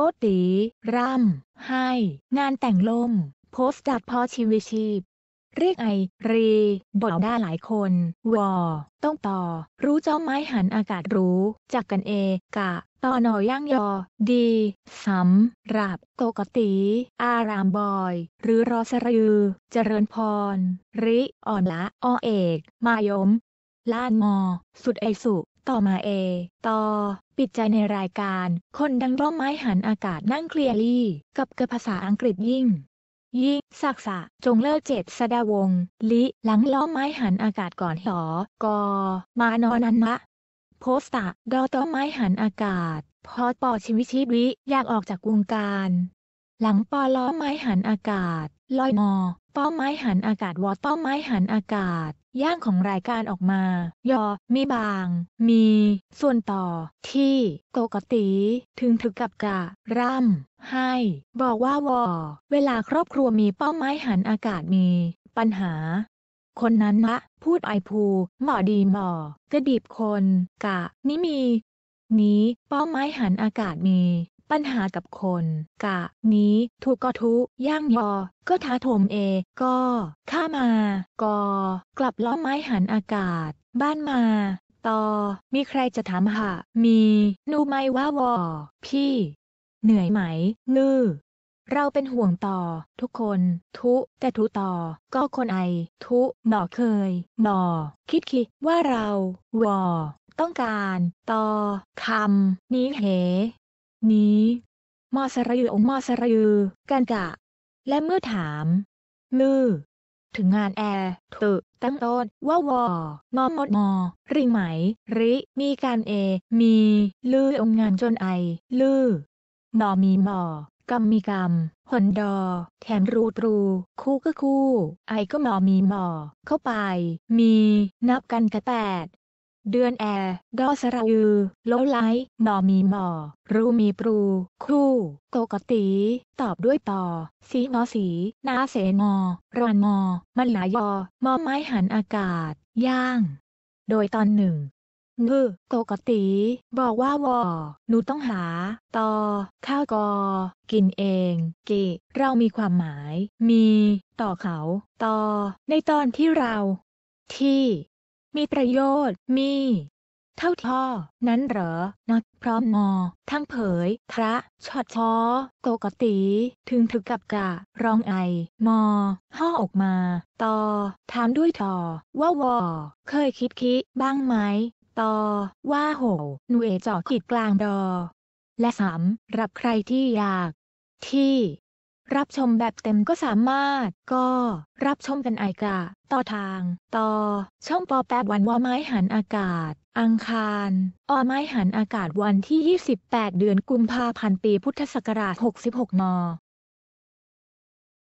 โกตีร่ำไห้ งานแต่งลมโพสต์จากพอชีวิชีพ เรียกไอรีบอกได้หลายคน วอต้องต่อ รู้เจ้าไม้หันอากาศรู้จากกันเอ กะ ต่อหนอย่างยอ ดีสำหรับ โกกตี อารามบอย หรือรอสรือ เจริญพร ริ อ่อนละอเอก มายม ล้านมอ สุดไอสุต่อมาเอต่อ ปิดใจในรายการ คนดังร่มไม้หันอากาศนั่งเคลียรี่ กับกระภาษาอังกฤษยิ่งยิ่งศักษะ จงเลิกเจตสดาวง ลิหลังล้อมไม้หันอากาศก่อนหอกอมานอนันมะโพสตะ ดอต้อไม้หันอากาศ พอปอชีวิชีวิอยากออกจากวงการ หลังปอล้อไม้หันอากาศ ลอยมอป้อไม้หันอากาศวอต้อไม้หันอากาศย่างของรายการออกมา ยอ มีบาง มี ส่วนต่อ ที่ โกกตี ถึงถึงกับกะ ร่ำ ให้ บอกว่าวอเวลาครอบครัวมีเป้าไม้หันอากาศมี ปัญหา คนนั้นนะ พูดไอพูหมอดี หมอกระดีบคน กะ นี่มี นี้เป้าไม้หันอากาศมีปัญหากับคน กะ นี้ถูกก็ทุ ย่างยอ ก็ท้าโถมเอ ก็ ข้ามา กอ กลับล้อไม้หันอากาศ บ้านมา ต่อ มีใครจะถามหะมี นูไม่ว่าวอ พี่ เหนื่อยไหมงือ เราเป็นห่วงต่อ ทุกคน ทุ แต่ทุ ต่อ ก็คนไอ ทุหนอเคย หนอคิดคิดว่าเราวอ ต้องการต่อคำนี้เหนี้ มอสระยือองมอสระยือกันกะ และเมื่อถาม ลือ ถึงงานแอร์ตึตั้งต้นว่าวอนอมด มอ ริงไหม ริ มีการเอ มี ลือ องงานจนไอ ลือ นอมีมอ กรมีกรรม หนดอ แถมรูตรู คู่ก็คู่ ไอก็มอมีมอ เข้าไป มี นับกันกระแปดเดือนแอร์ดอสระอือ โลไลนอมีหมอรูมีปรูคู่ โกกตี ตอบด้วยต่อ สีนอสี นาเสนอรอนมอ มันหลายอ มอไม้หันอากาศ ย่าง โดยตอนหนึ่งงือโกกตี บอกว่าวอหนูต้องหาต่อข้าวกอ กินเอง เกเรามีความหมาย มี ต่อเขา ต่อ ในตอนที่เรา ที่มีประโยชน์มีเท่าท่อนั้นเหรอ นักพร้อมมอ ทั้งเผยพระชอดชอโกกตีถึงถึกกับกะ ร้องไอ มอ ห่อออกมา ตอ ถามด้วยทอว่าวอเคยคิดคิดบ้างไหม ตอว่าโหหนูเอจอขีดกลางดอ และสามรับใครที่อยากที่รับชมแบบเต็มก็สามารถก็รับชมกันไอกะต่อทาง ต่อช่องปอแปบวันวอไม้หันอากาศ อังคารออไม้หันอากาศวันที่ 28 เดือนกุมภาพันธ์ปีพุทธศักราช66น